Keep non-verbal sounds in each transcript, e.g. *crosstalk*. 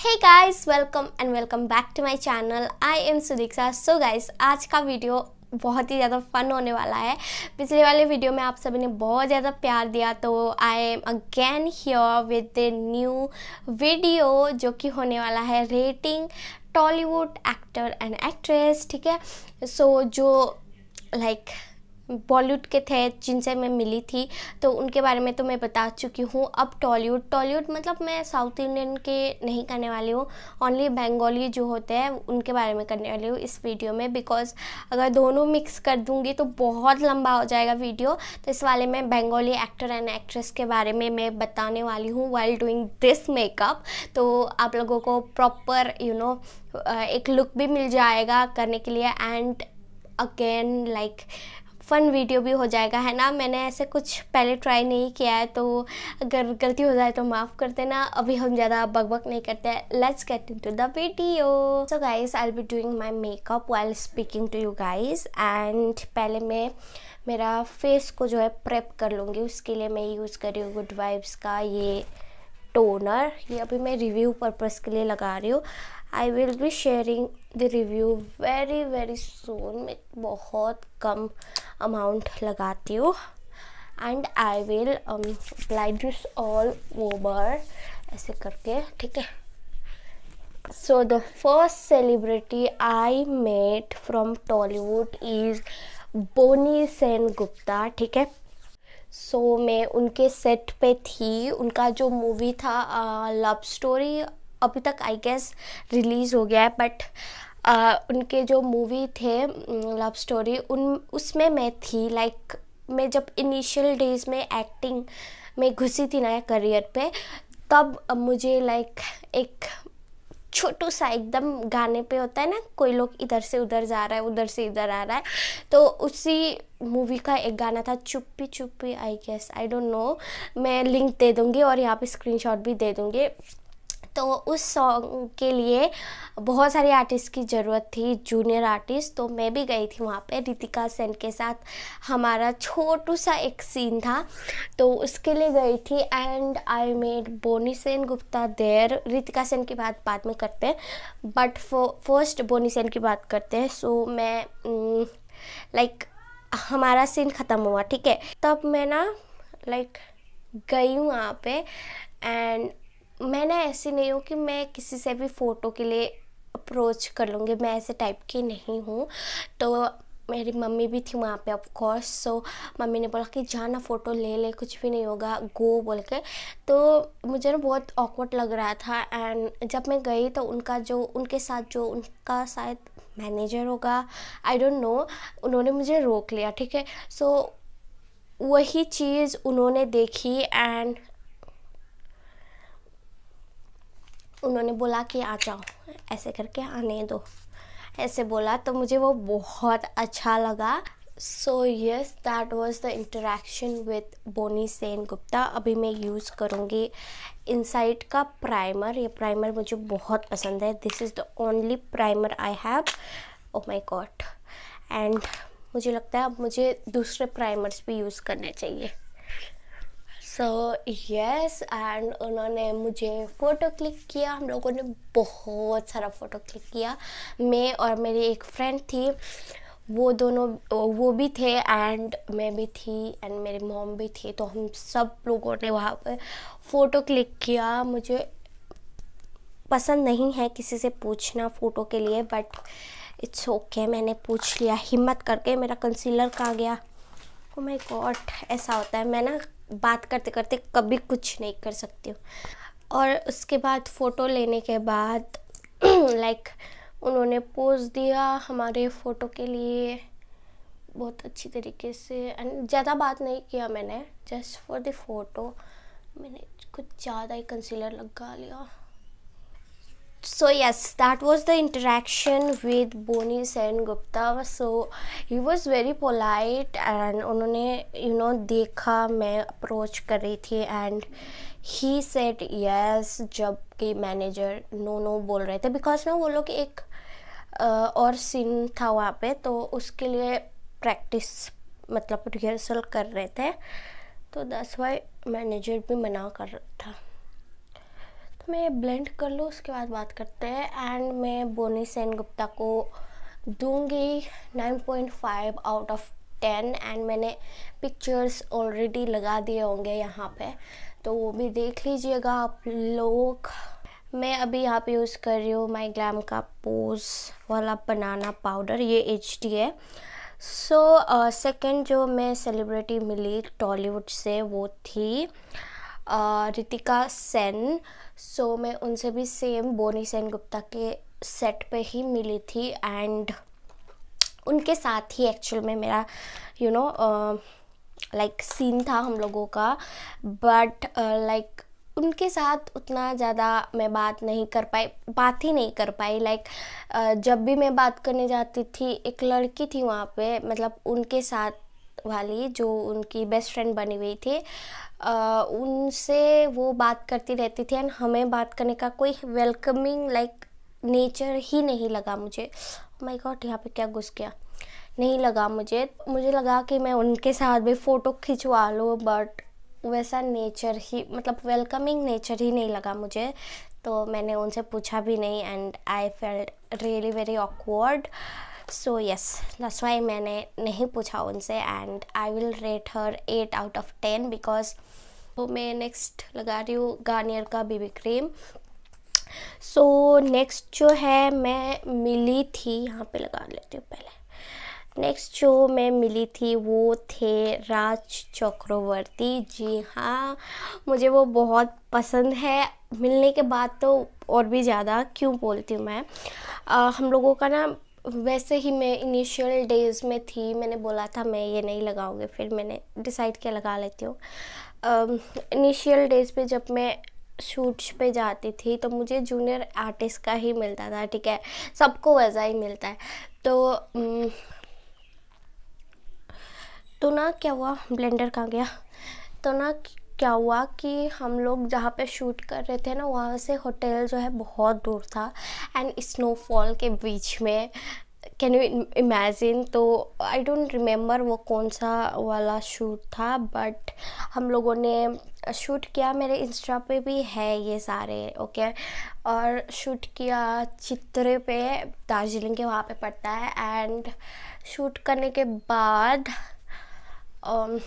Hey guys welcome and welcome back to my channel I am Sudiksha so guys आज का video बहुत ही ज़्यादा fun होने वाला है पिछले वाले वीडियो में आप सभी ने बहुत ज़्यादा प्यार दिया तो I am again here with a new video जो कि होने वाला है rating Tollywood actor and actress ठीक है सो so, जो लाइक like, बॉलीवुड के थे जिनसे मैं मिली थी तो उनके बारे में तो मैं बता चुकी हूँ अब टॉलीवुड टॉलीवुड मतलब मैं साउथ इंडियन के नहीं करने वाली हूँ ओनली बंगाली जो होते हैं उनके बारे में करने वाली हूँ इस वीडियो में बिकॉज अगर दोनों मिक्स कर दूँगी तो बहुत लंबा हो जाएगा वीडियो तो इस वाले में बंगाली एक्टर एंड एक्ट्रेस के बारे में मैं बताने वाली हूँ वाइल डूइंग दिस मेकअप तो आप लोगों को प्रॉपर यू नो एक लुक भी मिल जाएगा करने के लिए and again like fun video भी हो जाएगा है ना मैंने ऐसे कुछ पहले ट्राई नहीं किया है तो अगर गलती हो जाए तो माफ़ कर देना अभी हम ज़्यादा बकबक नहीं करते let's get into the video so guys I be doing my makeup while speaking to you guys and पहले मैं मेरा फेस को जो है प्रेप कर लूँगी उसके लिए मैं यूज़ कर रही हूँ गुड वाइब्स का ये टोनर ये अभी मैं रिव्यू पर्पज़ के लिए लगा रही हूँ I will be sharing the review very very soon मैं बहुत कम अमाउंट लगाती हूँ and I will apply this all over ऐसे करके ठीक है so the first celebrity I met from Tollywood is Boni Sen Gupta ठीक है सो so, मैं उनके सेट पे थी उनका जो मूवी था लव uh, स्टोरी अभी तक आई गेस रिलीज़ हो गया है बट आ, उनके जो मूवी थे लव स्टोरी उन उसमें मैं थी लाइक मैं जब इनिशियल डेज में एक्टिंग में घुसी थी नया करियर पे तब मुझे लाइक एक छोटू सा एकदम गाने पे होता है ना कोई लोग इधर से उधर जा रहा है उधर से इधर आ रहा है तो उसी मूवी का एक गाना था चुप्पी चुप्पी I guess I don't know मैं लिंक दे दूँगी और यहाँ पे स्क्रीनशॉट भी दे दूँगी तो उस सॉन्ग के लिए बहुत सारे आर्टिस्ट की ज़रूरत थी जूनियर आर्टिस्ट तो मैं भी गई थी वहाँ पे रितिका सेन के साथ हमारा छोटू सा एक सीन था तो उसके लिए गई थी and I met Boni Sen Gupta there Ritika Sen की बात बाद में करते हैं बट फर्स्ट बोनी सेन की बात करते हैं सो मैं लाइक mm, हमारा सीन ख़त्म हुआ ठीक है तब मैं ना लाइक गई वहाँ पे एंड मैं ना ऐसी नहीं हूँ कि मैं किसी से भी फ़ोटो के लिए अप्रोच कर लूँगी मैं ऐसे टाइप की नहीं हूँ तो मेरी मम्मी भी थी वहाँ पे ऑफकोर्स सो मम्मी ने बोला कि जाना फ़ोटो ले ले कुछ भी नहीं होगा गो बोल के तो मुझे ना बहुत ऑकवर्ड लग रहा था एंड जब मैं गई तो उनका जो उनके साथ जो उनका शायद मैनेजर होगा आई डोंट नो उन्होंने मुझे रोक लिया ठीक है सो so, वही चीज़ उन्होंने देखी एंड उन्होंने बोला कि आ जाओ ऐसे करके आने दो ऐसे बोला तो मुझे वो बहुत अच्छा लगा so yes that was the interaction with Boni Sen Gupta अभी मैं यूज़ करूँगी इनसाइट का प्राइमर ये प्राइमर मुझे बहुत पसंद है this is the only primer I have oh my god and मुझे लगता है अब मुझे दूसरे प्राइमर्स भी यूज़ करने चाहिए सो यस एंड उन्होंने मुझे फ़ोटो क्लिक किया हम लोगों ने बहुत सारा फ़ोटो क्लिक किया मैं और मेरी एक फ्रेंड थी वो दोनों वो भी थे एंड मैं भी थी एंड मेरी मॉम भी थी तो हम सब लोगों ने वहाँ पर फ़ोटो क्लिक किया मुझे पसंद नहीं है किसी से पूछना फ़ोटो के लिए बट इट्स ओके मैंने पूछ लिया हिम्मत करके मेरा कंसीलर कहा गया ओ माय गॉड ऐसा होता है मैं ना बात करते करते कभी कुछ नहीं कर सकती हूँ और उसके बाद फ़ोटो लेने के बाद लाइक *clears throat* उन्होंने पोज दिया हमारे फ़ोटो के लिए बहुत अच्छी तरीके से एंड ज़्यादा बात नहीं किया मैंने जस्ट फॉर द फोटो मैंने कुछ ज़्यादा ही कंसीलर लगा लिया so yes that was the interaction with boni sen gupta so he was very polite and unhone you know dekha main approach kar rahi thi and he said yes jab जबकि manager no no bol rahe the because wo log ek एक और scene था वहाँ पे तो उसके लिए practice मतलब रिहर्सल कर रहे थे तो दस वाई मैनेजर भी मना कर रहा था मैं में ब्लेंड कर लो उसके बाद बात करते हैं एंड मैं बोनी सेन गुप्ता को दूंगी 9.5 आउट ऑफ 10 एंड मैंने पिक्चर्स ऑलरेडी लगा दिए होंगे यहाँ पे तो वो भी देख लीजिएगा आप लोग मैं अभी यहाँ पे यूज़ कर रही हूँ माई ग्लैम का पोज वाला बनाना पाउडर ये एच डी है सो so, सेकंड uh, जो मैं सेलिब्रिटी मिली टॉलीवुड से वो थी रितिका सेन सो मैं उनसे भी सेम बोनी सेन गुप्ता के सेट पे ही मिली थी एंड उनके साथ ही एक्चुअल में मेरा यू नो लाइक सीन था हम लोगों का बट लाइक uh, like, उनके साथ उतना ज़्यादा मैं बात नहीं कर पाई बात ही नहीं कर पाई लाइक like, जब भी मैं बात करने जाती थी एक लड़की थी वहाँ पे मतलब उनके साथ वाली जो उनकी बेस्ट फ्रेंड बनी हुई थी उनसे वो बात करती रहती थी एंड हमें बात करने का कोई वेलकमिंग लाइक नेचर ही नहीं लगा मुझे माय oh गॉड यहाँ पे क्या घुस गया नहीं लगा मुझे मुझे लगा कि मैं उनके साथ भी फ़ोटो खिंचवा लूँ बट वैसा नेचर ही मतलब वेलकमिंग नेचर ही नहीं लगा मुझे तो मैंने उनसे पूछा भी नहीं and I felt really very awkward so yes that's why मैंने नहीं पूछा उनसे and I will rate her eight out of ten because वो मैं नेक्स्ट लगा रही हूँ गार्नियर का BB cream so so, next जो है मैं मिली थी यहाँ पे लगा लेती हूँ पहले नेक्स्ट जो मैं मिली थी वो थे राज चक्रवर्ती जी हाँ मुझे वो बहुत पसंद है मिलने के बाद तो और भी ज़्यादा क्यों बोलती हूँ मैं आ, हम लोगों का ना वैसे ही मैं इनिशियल डेज़ में थी मैंने बोला था मैं ये नहीं लगाऊंगी फिर मैंने डिसाइड किया लगा लेती हूँ इनिशियल डेज़ पे जब मैं शूट्स पे जाती थी तो मुझे जूनियर आर्टिस्ट का ही मिलता था ठीक है सबको वैसा ही मिलता है तो तो ना क्या हुआ ब्लेंडर कहाँ गया तो ना क्या हुआ कि हम लोग जहाँ पे शूट कर रहे थे ना वहाँ से होटल जो है बहुत दूर था एंड स्नोफॉल के बीच में कैन यू इमेजिन तो आई डोंट रिमेम्बर वो कौन सा वाला शूट था बट हम लोगों ने शूट किया मेरे इंस्टा पे भी है ये सारे ओके okay? और शूट किया चित्रे पे दार्जिलिंग के वहाँ पे पड़ता है एंड शूट करने के बाद um,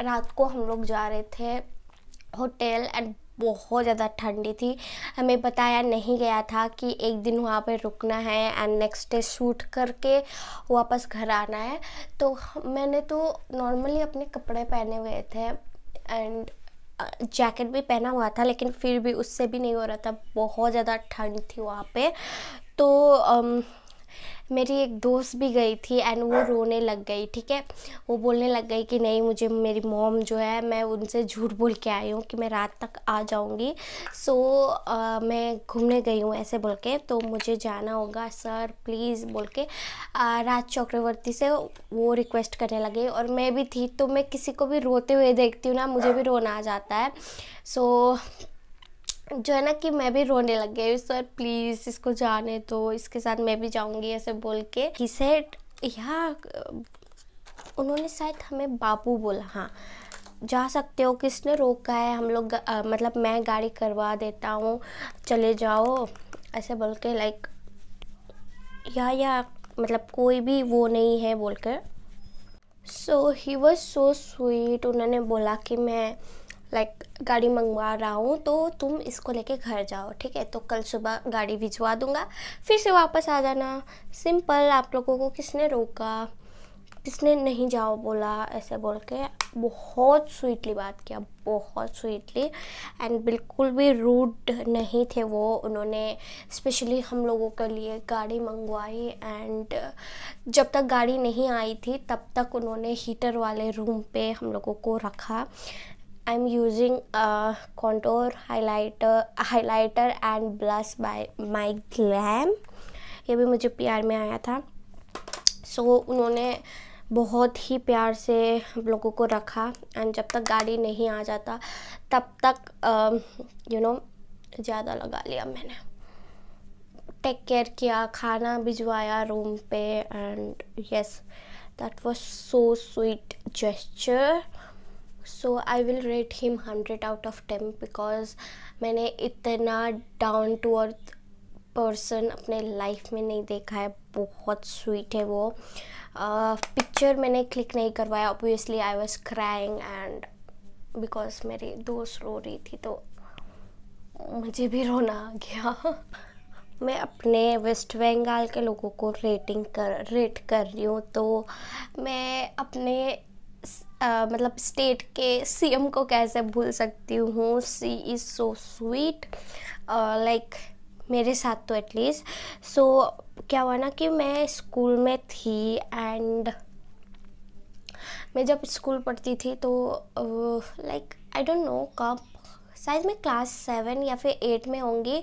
रात को हम लोग जा रहे थे होटल एंड बहुत ज़्यादा ठंडी थी हमें बताया नहीं गया था कि एक दिन वहाँ पे रुकना है एंड नेक्स्ट डे शूट करके वापस घर आना है तो मैंने तो नॉर्मली अपने कपड़े पहने हुए थे एंड जैकेट भी पहना हुआ था लेकिन फिर भी उससे भी नहीं हो रहा था बहुत ज़्यादा ठंड थी वहाँ पे तो um, मेरी एक दोस्त भी गई थी एंड वो रोने लग गई ठीक है वो बोलने लग गई कि नहीं मुझे मेरी मॉम जो है मैं उनसे झूठ बोल के आई हूँ कि मैं रात तक आ जाऊँगी सो आ, मैं घूमने गई हूँ ऐसे बोल के तो मुझे जाना होगा सर प्लीज़ बोल के राज चक्रवर्ती से वो रिक्वेस्ट करने लगे और मैं भी थी तो मैं किसी को भी रोते हुए देखती हूँ ना मुझे भी रोना आ जाता है सो so, जो है ना कि मैं भी रोने लग गई सर प्लीज़ इसको जाने दो तो, इसके साथ मैं भी जाऊंगी ऐसे बोल के ही सेट या उन्होंने शायद हमें बापू बोला हाँ जा सकते हो किसने रोका है हम लोग मतलब मैं गाड़ी करवा देता हूँ चले जाओ ऐसे बोल के लाइक या या मतलब कोई भी वो नहीं है बोलकर सो ही वॉज सो स्वीट उन्होंने बोला कि मैं लाइक like, गाड़ी मंगवा रहा हूँ तो तुम इसको लेके घर जाओ ठीक है तो कल सुबह गाड़ी भिजवा दूँगा फिर से वापस आ जाना सिंपल आप लोगों को किसने रोका किसने नहीं जाओ बोला ऐसे बोल के बहुत स्वीटली बात किया बहुत स्वीटली एंड बिल्कुल भी रूड नहीं थे वो उन्होंने स्पेशली हम लोगों के लिए गाड़ी मंगवाई एंड जब तक गाड़ी नहीं आई थी तब तक उन्होंने हीटर वाले रूम पे हम लोगों को रखा I am using contour highlighter highlighter and blush by my glam ये भी मुझे प्यार में आया था सो so, उन्होंने बहुत ही प्यार से हम लोगों को रखा एंड जब तक गाड़ी नहीं आ जाता तब तक यू um, नो ज़्यादा लगा लिया मैंने टेक केयर किया खाना भिजवाया रूम पे and yes that was so sweet gesture so I will rate him hundred out of ten because मैंने इतना डाउन टू अर्थ पर्सन अपने लाइफ में नहीं देखा है बहुत स्वीट है वो पिक्चर uh, मैंने क्लिक नहीं करवाया obviously I was crying and because मेरी दोस्त रो रही थी तो मुझे भी रोना आ गया *laughs* मैं अपने वेस्ट बंगाल के लोगों को रेटिंग कर रेट कर रही हूँ तो मैं अपने मतलब स्टेट के सीएम को कैसे भूल सकती हूँ she is so sweet like मेरे साथ तो एटलीस्ट सो so, क्या हुआ ना कि मैं स्कूल में थी एंड मैं जब स्कूल पढ़ती थी तो लाइक आई डोंट नो कब शायद मैं क्लास सेवन या फिर एट में होंगी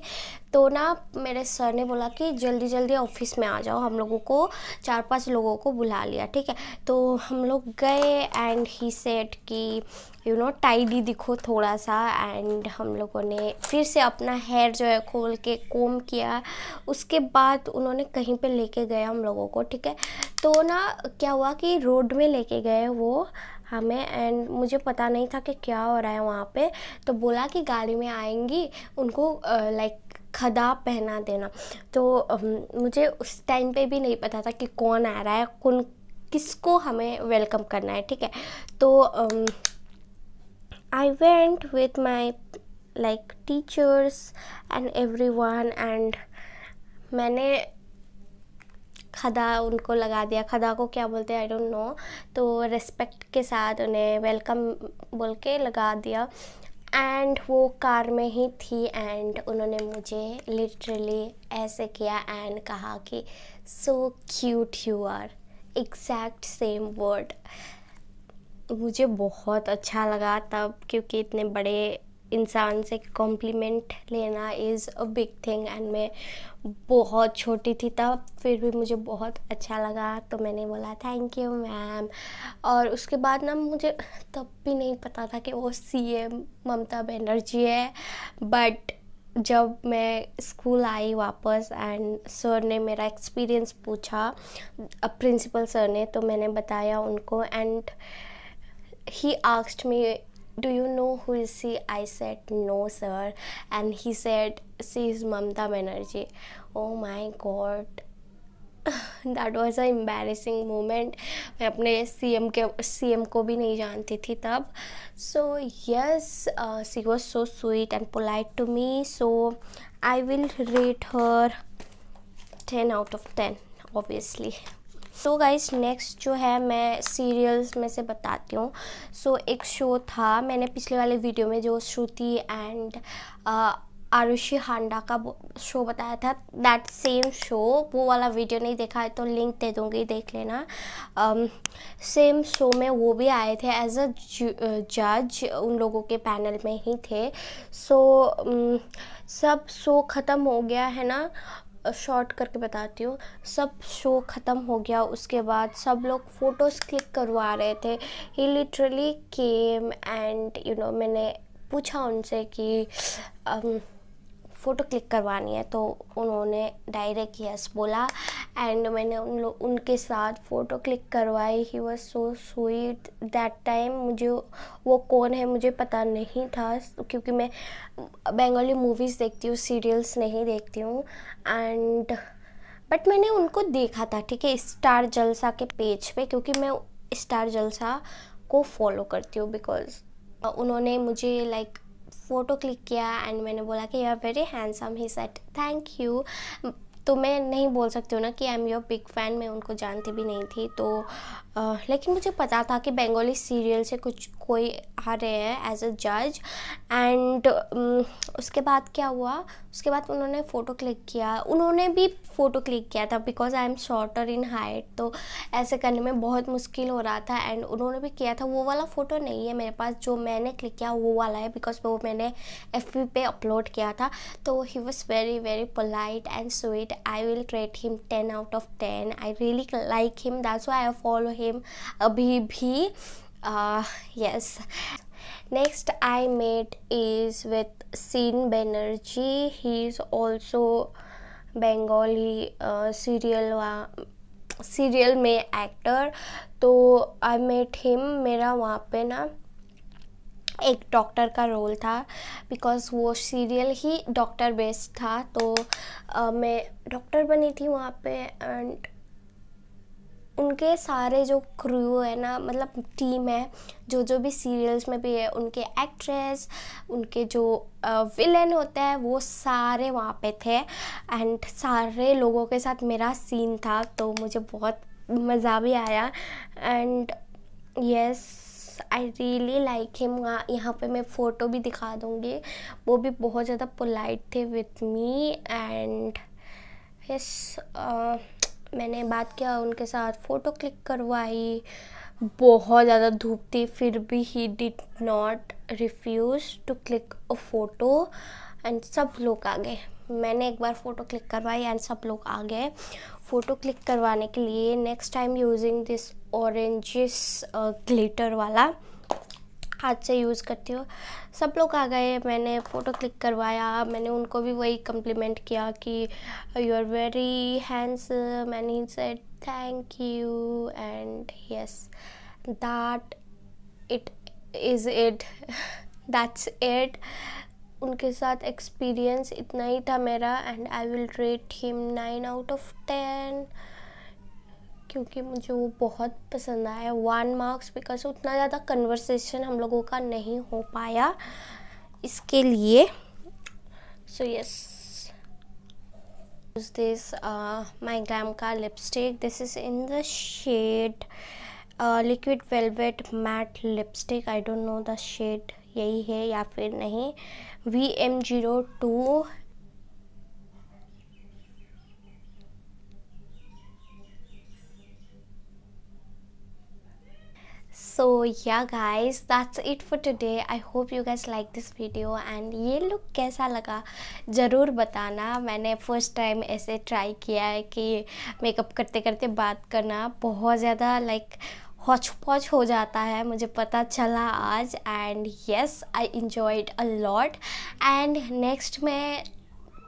तो ना मेरे सर ने बोला कि जल्दी जल्दी ऑफिस में आ जाओ हम लोगों को चार पांच लोगों को बुला लिया ठीक है तो हम लोग गए एंड ही सेट कि यू नो टाइडी दिखो थोड़ा सा एंड हम लोगों ने फिर से अपना हेयर जो है खोल के कोम किया उसके बाद उन्होंने कहीं पे लेके गए हम लोगों को ठीक है तो ना क्या हुआ कि रोड में लेके गए वो हमें एंड मुझे पता नहीं था कि क्या हो रहा है वहाँ पे तो बोला कि गाड़ी में आएंगी उनको लाइक खदा पहना देना तो मुझे उस टाइम पे भी नहीं पता था कि कौन आ रहा है कौन किसको हमें वेलकम करना है ठीक है तो I went with my like teachers and everyone and मैंने खदा उनको लगा दिया खदा को क्या बोलते हैं आई डोंट नो तो रिस्पेक्ट के साथ उन्हें वेलकम बोल के लगा दिया एंड वो कार में ही थी एंड उन्होंने मुझे लिटरली ऐसे किया एंड कहा कि so cute you are exact same word मुझे बहुत अच्छा लगा तब क्योंकि इतने बड़े इंसान से कॉम्प्लीमेंट लेना is a big thing and मैं बहुत छोटी थी तब फिर भी मुझे बहुत अच्छा लगा तो मैंने बोला थैंक यू मैम और उसके बाद ना मुझे तब भी नहीं पता था कि वो सी एम ममता बनर्जी है बट जब मैं स्कूल आई वापस एंड सर ने मेरा एक्सपीरियंस पूछा प्रिंसिपल सर ने तो मैंने बताया उनको and he asked me do you know who is she i said no sir and he said she is mamta banerjee oh my god that was a embarrassing moment मैं अपने C M के C M को भी नहीं जानती थी तब so yes she was so sweet and polite to me so I will rate her ten out of ten obviously so guys next जो है मैं सीरियल्स में से बताती हूँ सो so, एक शो था मैंने पिछले वाले वीडियो में जो श्रुति एंड आरुषि हांडा का शो बताया था दैट सेम शो वो वाला वीडियो नहीं देखा है तो लिंक दे दूँगी देख लेना सेम um, शो में वो भी आए थे एज अ जज उन लोगों के पैनल में ही थे सो so, um, सब शो ख़त्म हो गया है ना शॉर्ट करके बताती हूँ सब शो ख़त्म हो गया उसके बाद सब लोग फ़ोटोज़ क्लिक करवा रहे थे he literally came and you know मैंने पूछा उनसे कि um, फ़ोटो क्लिक करवानी है तो उन्होंने डायरेक्ट यस बोला एंड मैंने उन लोग उनके साथ फ़ोटो क्लिक करवाई he was so sweet that time मुझे वो कौन है मुझे पता नहीं था क्योंकि मैं बंगाली मूवीज़ देखती हूँ सीरियल्स नहीं देखती हूँ एंड बट मैंने उनको देखा था ठीक है स्टार जलसा के पेज पे क्योंकि मैं स्टार जलसा को फॉलो करती हूँ बिकॉज उन्होंने मुझे लाइक like, फ़ोटो क्लिक किया एंड मैंने बोला कि you are very handsome he said thank you तो मैं नहीं बोल सकती हूँ ना कि I am your big fan मैं उनको जानती भी नहीं थी तो लेकिन मुझे पता था कि बंगाली सीरियल से कुछ कोई आ रहे हैं एज अ जज एंड उसके बाद क्या हुआ उसके बाद उन्होंने फ़ोटो क्लिक किया उन्होंने भी फ़ोटो क्लिक किया था because I am shorter in height तो ऐसे करने में बहुत मुश्किल हो रहा था एंड उन्होंने भी किया था वो वाला फ़ोटो नहीं है मेरे पास जो मैंने क्लिक किया वो वाला है बिकॉज वो मैंने एफ पे अपलोड किया था तो he was very very polite and sweet I will rate him ten out of ten I really like him that's why I follow him same अभी भी yes next I met is with Sean banerjee he is also Bengali serial serial में actor तो I met him मेरा वहाँ पे ना एक doctor का रोल था बिकॉज़ वो सीरियल ही डॉक्टर बेस्ड था तो uh, मैं डॉक्टर बनी थी वहाँ पे एंड उनके सारे जो क्रू है ना मतलब टीम है जो जो भी सीरियल्स में भी है उनके एक्ट्रेस उनके जो विलेन होते हैं वो सारे वहाँ पे थे एंड सारे लोगों के साथ मेरा सीन था तो मुझे बहुत मज़ा भी आया and yes I really like him वहाँ यहाँ पे मैं फ़ोटो भी दिखा दूँगी वो भी बहुत ज़्यादा पोलाइट थे विथ मी एंड यस मैंने बात किया उनके साथ फ़ोटो क्लिक करवाई बहुत ज़्यादा धूप थी फिर भी he did not refuse to click a photo and सब लोग आ गए मैंने एक बार फ़ोटो क्लिक करवाई एंड सब लोग आ गए फ़ोटो क्लिक करवाने के लिए नेक्स्ट टाइम यूजिंग दिस ऑरेंजिस ग्लिटर वाला हाथ से यूज़ करती हूँ सब लोग आ गए मैंने फ़ोटो क्लिक करवाया मैंने उनको भी वही कम्प्लीमेंट किया कि you are very hands and he said thank you and yes that it is it that's it उनके साथ एक्सपीरियंस इतना ही था मेरा and I will rate him nine out of ten क्योंकि मुझे वो बहुत पसंद आया वन मार्क्स बिकॉज उतना ज़्यादा कन्वर्सेशन हम लोगों का नहीं हो पाया इसके लिए so yes this my gram का lipstick this is in the shade liquid velvet matte lipstick I don't know the shade यही है या फिर नहीं V M zero two so yeah guys that's it for today I hope you guys like this video and ये look कैसा लगा ज़रूर बताना मैंने फ़र्स्ट टाइम ऐसे ट्राई किया है कि मेकअप करते करते बात करना बहुत ज़्यादा लाइक like, हॉच पॉच हो जाता है मुझे पता चला आज and yes I enjoyed a lot and next में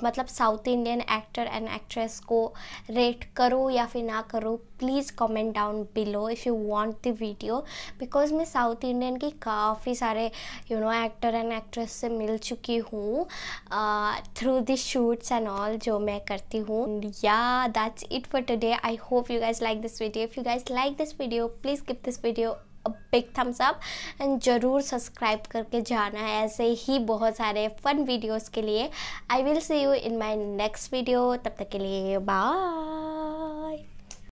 मतलब South Indian actor and actress को रेट करो या फिर ना करो please comment down below if you want the video because मैं साउथ इंडियन की काफ़ी सारे you know actor and actress से मिल चुकी हूँ through the shoots and all जो मैं करती हूँ yeah that's it for today I hope you guys like this video if you guys like this video please give this video big thumbs up and ज़रूर subscribe करके जाना है ऐसे ही बहुत सारे फन वीडियोस के लिए I will see you in my next video तब तक के लिए बाय